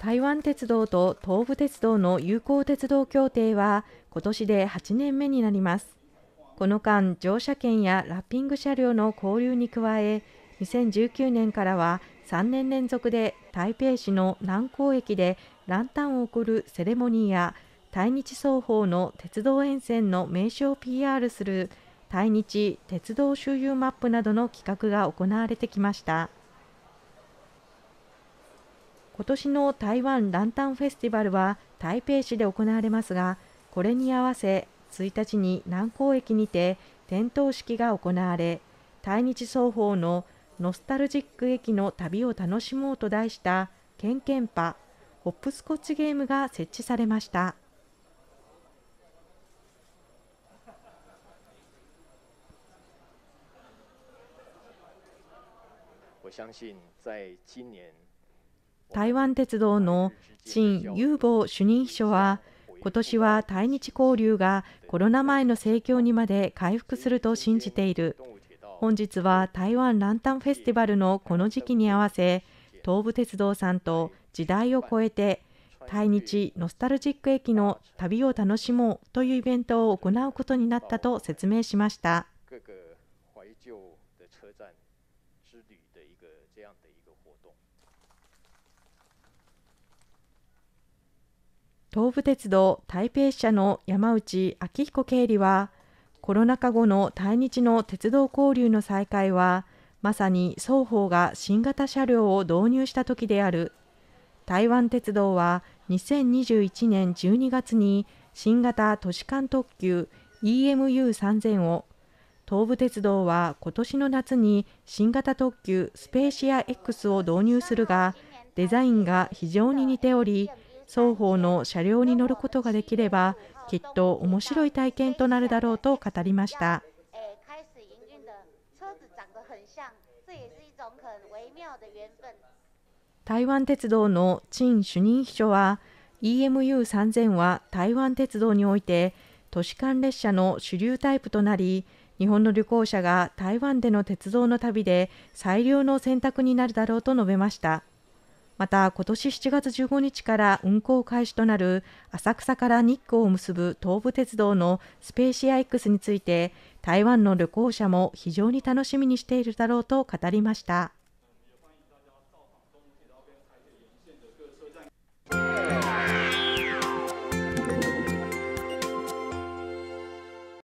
台湾鉄道と東武鉄道の友好鉄道協定は今年で8年目になりますこの間乗車券やラッピング車両の交流に加え2019年からは3年連続で台北市の南港駅でランタンを贈るセレモニーや対日双方の鉄道沿線の名所を PR する対日鉄道周遊マップなどの企画が行われてきました今年の台湾ランタンフェスティバルは台北市で行われますがこれに合わせ1日に南港駅にて点灯式が行われ対日双方のノスタルジック駅の旅を楽しもうと題したケンケンパホップスコッチゲームが設置されました。台湾鉄道の陳有望主任秘書は、今年は対日交流がコロナ前の盛況にまで回復すると信じている。本日は台湾ランタンフェスティバルのこの時期に合わせ、東武鉄道さんと時代を超えて、対日ノスタルジック駅の旅を楽しもうというイベントを行うことになったと説明しました。之旅的一个这样的一个活动。東武鉄道台北支社の山内昭彦経理は、コロナ禍後の対日の鉄道交流の再開は、まさに双方が新型車両を導入した時である。台湾鉄道は2021年12月に新型都市間特急 EMU3000 を東武鉄道は今年の夏に新型特急スペーシア X を導入するが、デザインが非常に似ており、双方の車両に乗ることができれば、きっと面白い体験となるだろうと語りました。台湾鉄道の陳主任秘書は、EMU3000 は台湾鉄道において、都市間列車の主流タイプとなり、日本の旅行者が台湾での鉄道の旅で最良の選択になるだろうと述べました。また、今年7月15日から運行開始となる浅草から日光を結ぶ東武鉄道のスペーシア X について、台湾の旅行者も非常に楽しみにしているだろうと語りました。